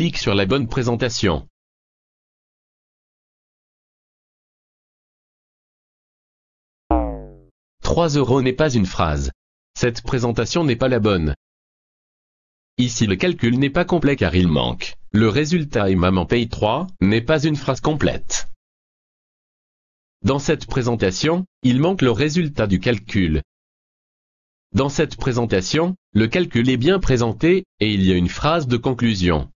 Clique sur la bonne présentation. Trois euros n'est pas une phrase. Cette présentation n'est pas la bonne. Ici le calcul n'est pas complet car il manque. Le résultat et maman paye 3 n'est pas une phrase complète. Dans cette présentation, il manque le résultat du calcul. Dans cette présentation, le calcul est bien présenté, et il y a une phrase de conclusion.